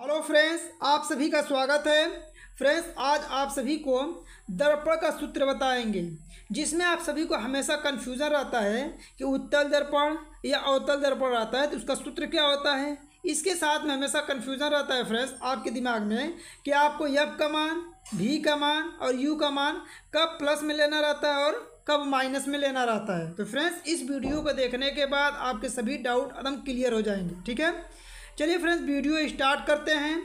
hello friends आप सभी का स्वागत है फ्रेंड्स आज आप सभी को दर्पण का सूत्र बताएंगे जिसमें आप सभी को हमेशा कन्फ्यूज़न रहता है कि उत्तल दर्पण या अवतल दर्पण रहता है तो उसका सूत्र क्या होता है इसके साथ में हमेशा कन्फ्यूज़न रहता है फ्रेंड्स आपके दिमाग में कि आपको यब का मान भी का मान और यू का मान कब प्लस में लेना रहता है और कब माइनस में लेना रहता है तो फ्रेंड्स इस वीडियो को देखने के बाद आपके सभी डाउट एकदम क्लियर हो जाएंगे ठीक है चलिए फ्रेंड्स वीडियो स्टार्ट करते हैं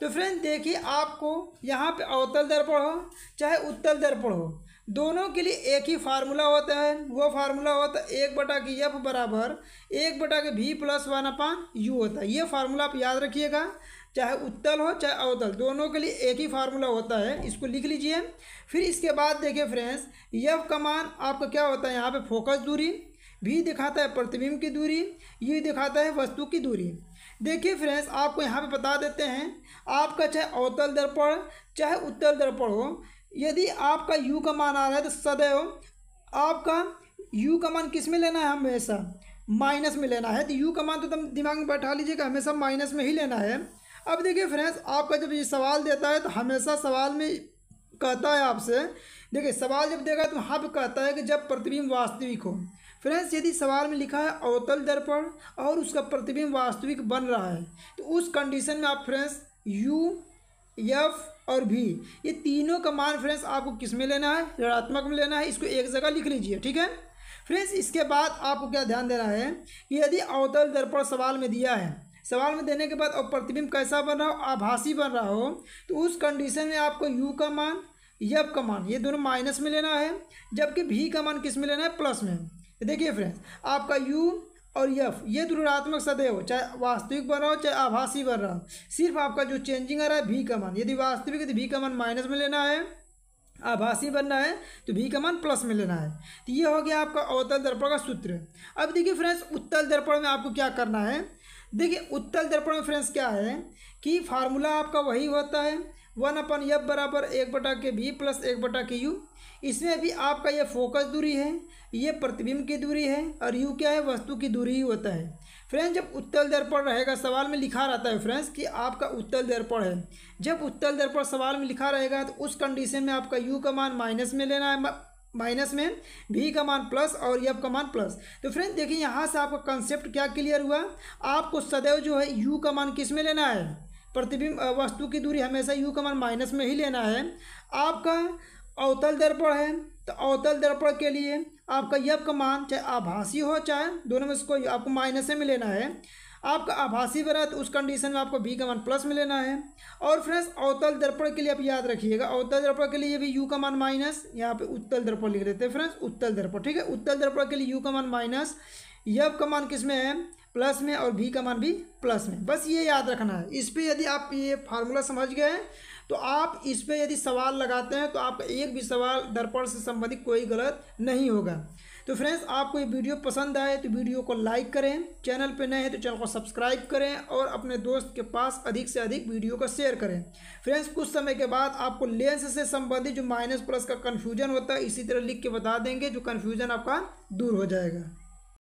तो फ्रेंड्स देखिए आपको यहाँ पे अवतल दर्पण हो चाहे उत्तल दर्पण हो दोनों के लिए एक ही फार्मूला होता है वो फार्मूला होता है एक बटा के एफ बराबर एक बटा के भी प्लस वन अपान यू होता है ये फार्मूला आप याद रखिएगा चाहे उत्तल हो चाहे अवतल दोनों के लिए एक ही फार्मूला होता है इसको लिख लीजिए फिर इसके बाद देखिए फ्रेंड्स यफ कमान आपका क्या होता है यहाँ पे फोकस दूरी भी दिखाता है प्रतिबिंब की दूरी ये दिखाता है वस्तु की दूरी देखिए फ्रेंड्स आपको यहाँ पे बता देते हैं आपका चाहे अवतल दर्पण चाहे उत्तल दर्पण हो यदि आपका यू का मान आ रहा है तो सदैव आपका यू का मान किस में लेना है हमेशा माइनस में लेना है तो यू का मान तो तुम दिमाग में बैठा लीजिएगा हमेशा माइनस में ही लेना है अब देखिए फ्रेंड्स आपका जब ये सवाल देता है तो हमेशा सवाल में कहता है आपसे देखिए सवाल जब देगा तो वहाँ पर कहता है कि जब प्रतिबिंब वास्तविक हो फ्रेंड्स यदि सवाल में लिखा है अवतल दर्पण और उसका प्रतिबिंब वास्तविक बन रहा है तो उस कंडीशन में आप फ्रेंड्स यू एफ और भी ये तीनों का मान फ्रेंड्स आपको किस में लेना है ऋणात्मक में लेना है इसको एक जगह लिख लीजिए ठीक है फ्रेंड्स इसके बाद आपको क्या ध्यान देना है कि यदि अवतल दर्पण सवाल में दिया है सवाल में देने के बाद और प्रतिबिंब कैसा बन रहा हो आभासी बन रहा हो तो उस कंडीशन में आपको यू का मान यफ का मान ये दोनों माइनस में लेना है जबकि भी का मान किस में लेना है प्लस में तो देखिए फ्रेंड्स आपका यू और यफ ये दृढ़ात्मक सदैव हो चाहे वास्तविक बन रहा हो चाहे आभासी बन रहा हो सिर्फ आपका जो चेंजिंग आ रहा है भी कमन यदि वास्तविक यदि भी कमन माइनस में लेना है आभासी बनना है तो भी कमन प्लस में लेना है तो ये हो गया आपका अवतल दर्पण का सूत्र अब देखिए फ्रेंड्स उत्तल दर्पण में आपको क्या करना है देखिए उत्तल दर्पण में फ्रेंड्स क्या है कि फार्मूला आपका वही होता है वन अपन यब बराबर एक बटा के बी प्लस एक बटा के यू इसमें भी आपका ये फोकस दूरी है ये प्रतिबिंब की दूरी है और यू क्या है वस्तु की दूरी ही होता है फ्रेंड्स जब उत्तल दर्पण रहेगा सवाल में लिखा रहता है फ्रेंड्स कि आपका उत्तल दर्पण है जब उत्तल दर्पण सवाल में लिखा रहेगा तो उस कंडीशन में आपका यू का मान माइनस में लेना है माइनस में भी का मान प्लस और एफ e का मान प्लस तो फ्रेंड देखिए यहाँ से आपका कंसेप्ट क्या क्लियर हुआ आपको सदैव जो है यू का मान किस में लेना है प्रतिबिंब वस्तु की दूरी हमेशा यू का मान माइनस में ही लेना है आपका अवतल दर्पण है तो अवतल दर्पण के लिए आपका यप e का मान चाहे आभासी हो चाहे दोनों में इसको आपको माइनस में लेना है आपका आभासी बना तो उस कंडीशन में आपको बी का मान प्लस में लेना है और फ्रेंड्स अवतल दर्पण के लिए आप याद रखिएगा अवतल दर्पण के लिए भी यू का मान माइनस यहाँ पे उत्तल दर्पण लिख देते हैं फ्रेंड्स उत्तल दर्पण ठीक है उत्तल दर्पण के लिए यू का मान माइनस यव का मान किस में है प्लस में और भी का मान भी प्लस में बस ये याद रखना है इस पर यदि आप ये फार्मूला समझ गए तो आप इस पर यदि सवाल लगाते हैं तो आपका एक भी सवाल दर्पण से संबंधित कोई गलत नहीं होगा तो फ्रेंड्स आपको ये वीडियो पसंद आए तो वीडियो को लाइक करें चैनल पर नए हैं तो चैनल को सब्सक्राइब करें और अपने दोस्त के पास अधिक से अधिक वीडियो को शेयर करें फ्रेंड्स कुछ समय के बाद आपको लेंस से संबंधित जो माइनस प्लस का कन्फ्यूजन होता है इसी तरह लिख के बता देंगे जो कन्फ्यूजन आपका दूर हो जाएगा